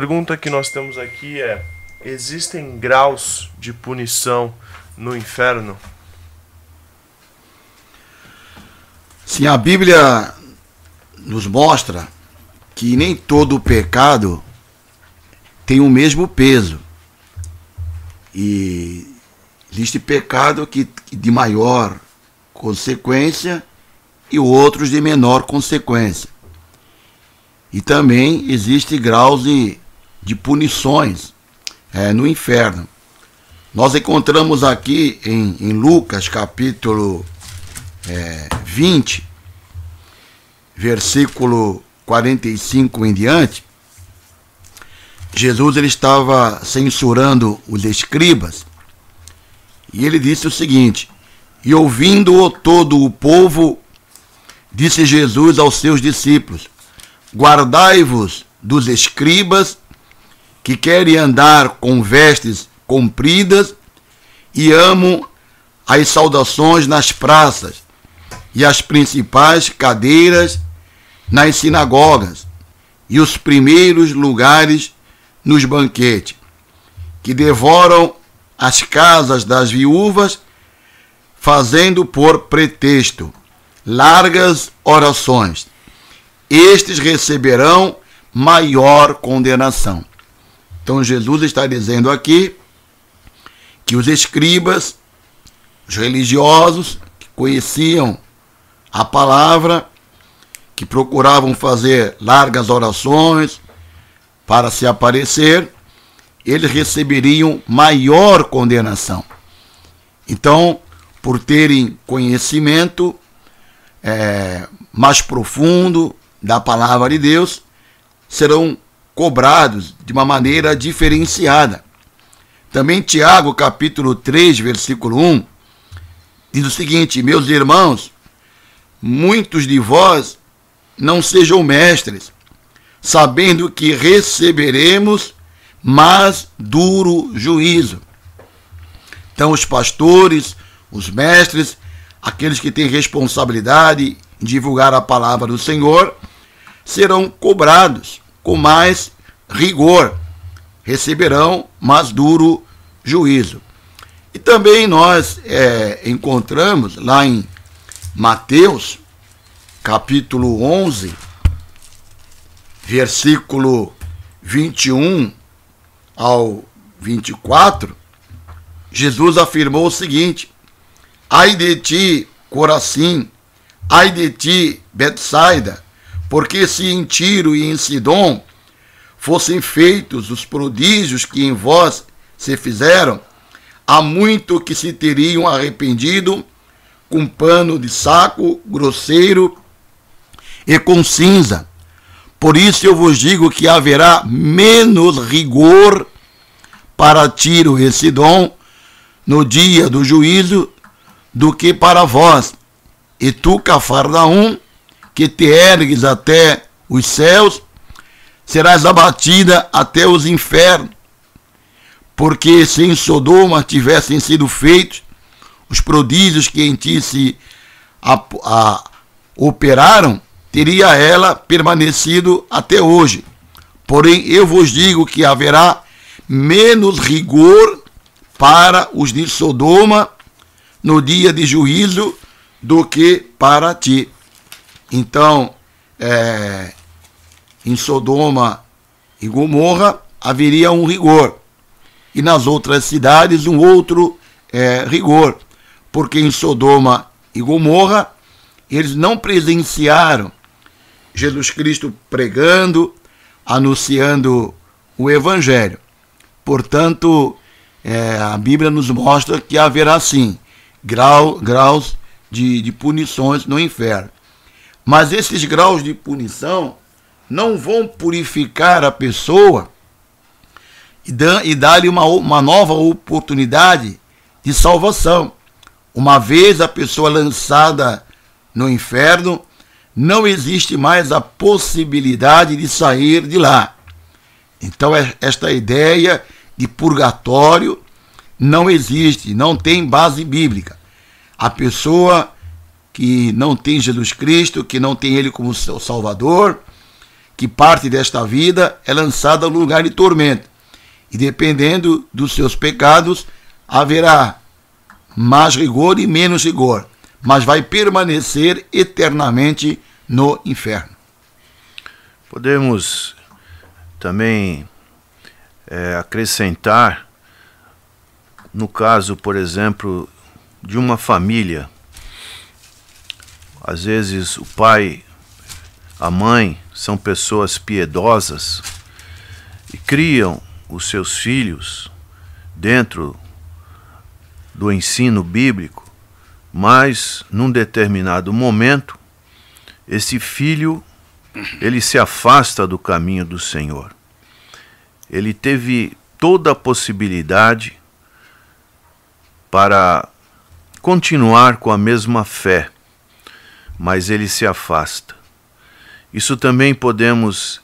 pergunta que nós temos aqui é: existem graus de punição no inferno? Sim, a Bíblia nos mostra que nem todo pecado tem o mesmo peso. E existe pecado que de maior consequência e outros de menor consequência. E também existe graus de de punições é, no inferno. Nós encontramos aqui em, em Lucas capítulo é, eh, 20, versículo 45 em diante, Jesus ele estava censurando os escribas e ele disse o seguinte: E ouvindo-o todo o povo, disse Jesus aos seus discípulos: Guardai-vos dos escribas que querem andar com vestes compridas e amam as saudações nas praças e as principais cadeiras nas sinagogas e os primeiros lugares nos banquetes, que devoram as casas das viúvas, fazendo por pretexto largas orações. Estes receberão maior condenação. Então Jesus está dizendo aqui que os escribas, os religiosos que conheciam a palavra, que procuravam fazer largas orações para se aparecer, eles receberiam maior condenação. Então, por terem conhecimento é, mais profundo da palavra de Deus, serão cobrados de uma maneira diferenciada. Também Tiago, capítulo 3, versículo 1, diz o seguinte: Meus irmãos, muitos de vós não sejam mestres, sabendo que receberemos mais duro juízo. Então, os pastores, os mestres, aqueles que têm responsabilidade em divulgar a palavra do Senhor, serão cobrados com mais rigor, receberão mais duro juízo. E também nós é, encontramos lá em Mateus, capítulo 11, versículo 21 ao 24, Jesus afirmou o seguinte: Ai de ti, Coracim, ai de ti, Betsaida, porque se em Tiro e em Sidom fossem feitos os prodígios que em vós se fizeram, há muito que se teriam arrependido com pano de saco grosseiro e com cinza. Por isso eu vos digo que haverá menos rigor para Tiro e Sidom no dia do juízo do que para vós. E tu, Cafarnaum, que te ergues até os céus, serás abatida até os infernos. Porque se em Sodoma tivessem sido feitos os prodígios que em ti se a, a, operaram, teria ela permanecido até hoje. Porém, eu vos digo que haverá menos rigor para os de Sodoma no dia de juízo do que para ti. Então, é, em Sodoma e Gomorra haveria um rigor, e nas outras cidades um outro é, rigor, porque em Sodoma e Gomorra eles não presenciaram Jesus Cristo pregando, anunciando o Evangelho. Portanto, é, a Bíblia nos mostra que haverá sim grau, graus de, de punições no inferno. Mas esses graus de punição não vão purificar a pessoa e dar-lhe uma, uma nova oportunidade de salvação. Uma vez a pessoa lançada no inferno, não existe mais a possibilidade de sair de lá. Então, é, esta ideia de purgatório não existe, não tem base bíblica. A pessoa que não tem Jesus Cristo, que não tem Ele como seu Salvador, que parte desta vida é lançada ao lugar de tormento. E dependendo dos seus pecados, haverá mais rigor e menos rigor, mas vai permanecer eternamente no inferno. Podemos também é, acrescentar, no caso, por exemplo, de uma família às vezes o pai, a mãe são pessoas piedosas e criam os seus filhos dentro do ensino bíblico, mas num determinado momento esse filho ele se afasta do caminho do Senhor. Ele teve toda a possibilidade para continuar com a mesma fé, mas ele se afasta. Isso também podemos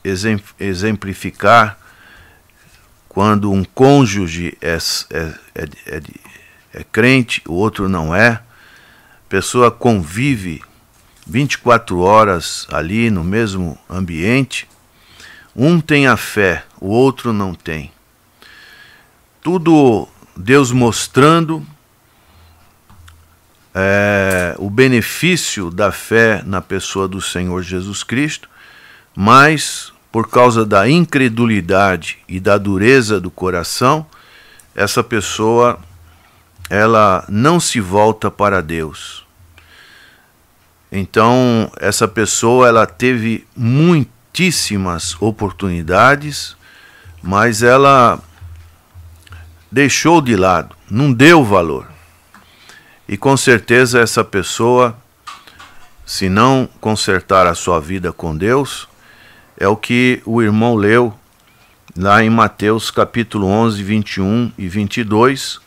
exemplificar quando um cônjuge é, é, é, é, é crente, o outro não é, a pessoa convive 24 horas ali no mesmo ambiente, um tem a fé, o outro não tem. Tudo Deus mostrando é, o benefício da fé na pessoa do Senhor Jesus Cristo, mas por causa da incredulidade e da dureza do coração, essa pessoa ela não se volta para Deus. Então, essa pessoa ela teve muitíssimas oportunidades, mas ela deixou de lado, não deu valor. E com certeza essa pessoa, se não consertar a sua vida com Deus, é o que o irmão leu lá em Mateus capítulo 11, 21 e 22,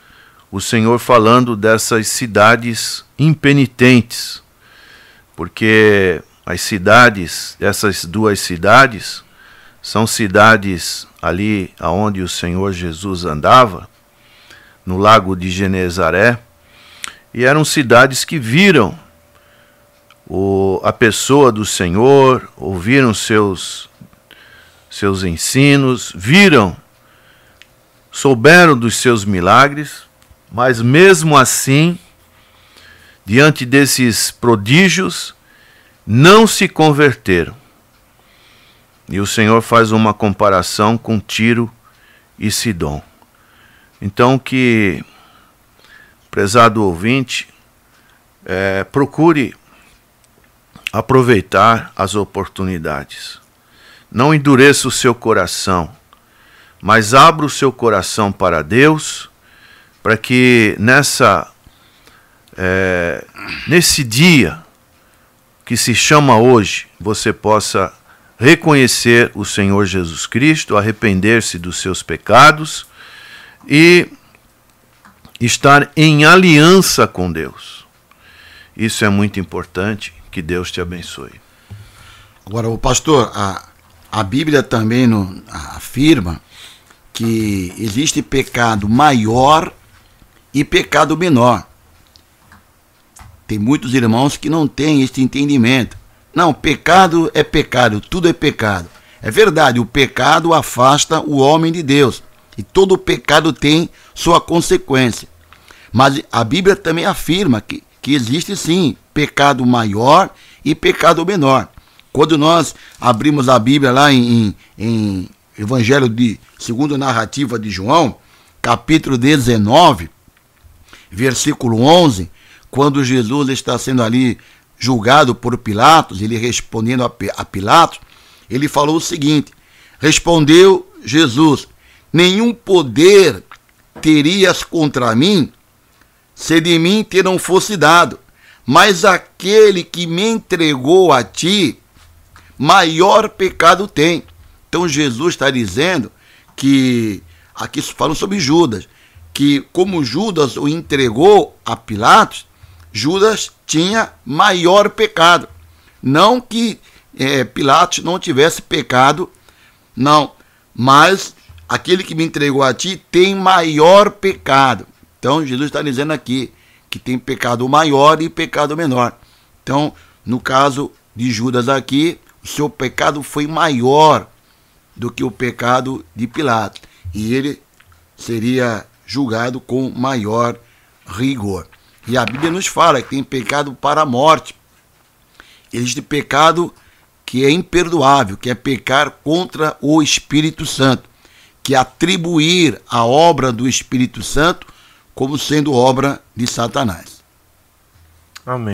o Senhor falando dessas cidades impenitentes. Porque as cidades, essas duas cidades, são cidades ali aonde o Senhor Jesus andava, no lago de Genezaré, e eram cidades que viram o, a pessoa do Senhor, ouviram seus, seus ensinos, viram, souberam dos seus milagres, mas mesmo assim, diante desses prodígios, não se converteram. E o Senhor faz uma comparação com Tiro e Sidom. Então, que prezado ouvinte, é, procure aproveitar as oportunidades. Não endureça o seu coração, mas abra o seu coração para Deus, para que nessa é, nesse dia que se chama hoje, você possa reconhecer o Senhor Jesus Cristo, arrepender-se dos seus pecados e estar em aliança com Deus. Isso é muito importante. Que Deus te abençoe. Agora, o pastor, a, a Bíblia também no, afirma que existe pecado maior e pecado menor. Tem muitos irmãos que não têm este entendimento. Não, pecado é pecado, tudo é pecado. É verdade, o pecado afasta o homem de Deus. E todo pecado tem sua consequência. Mas a Bíblia também afirma que, que existe sim pecado maior e pecado menor. Quando nós abrimos a Bíblia lá em, em Evangelho de segundo narrativa de João, capítulo 19, versículo 11, quando Jesus está sendo ali julgado por Pilatos, ele respondendo a Pilatos, ele falou o seguinte: Respondeu Jesus: nenhum poder terias contra mim, se de mim te não fosse dado. Mas aquele que me entregou a ti, maior pecado tem. Então Jesus está dizendo que, aqui falam sobre Judas, que como Judas o entregou a Pilatos, Judas tinha maior pecado. Não que é, Pilatos não tivesse pecado, não, mas aquele que me entregou a ti tem maior pecado. Então Jesus está dizendo aqui que tem pecado maior e pecado menor. Então, no caso de Judas aqui, o seu pecado foi maior do que o pecado de Pilatos. E ele seria julgado com maior rigor. E a Bíblia nos fala que tem pecado para a morte. Existe pecado que é imperdoável, que é pecar contra o Espírito Santo que atribuir a obra do Espírito Santo como sendo obra de Satanás. Amém.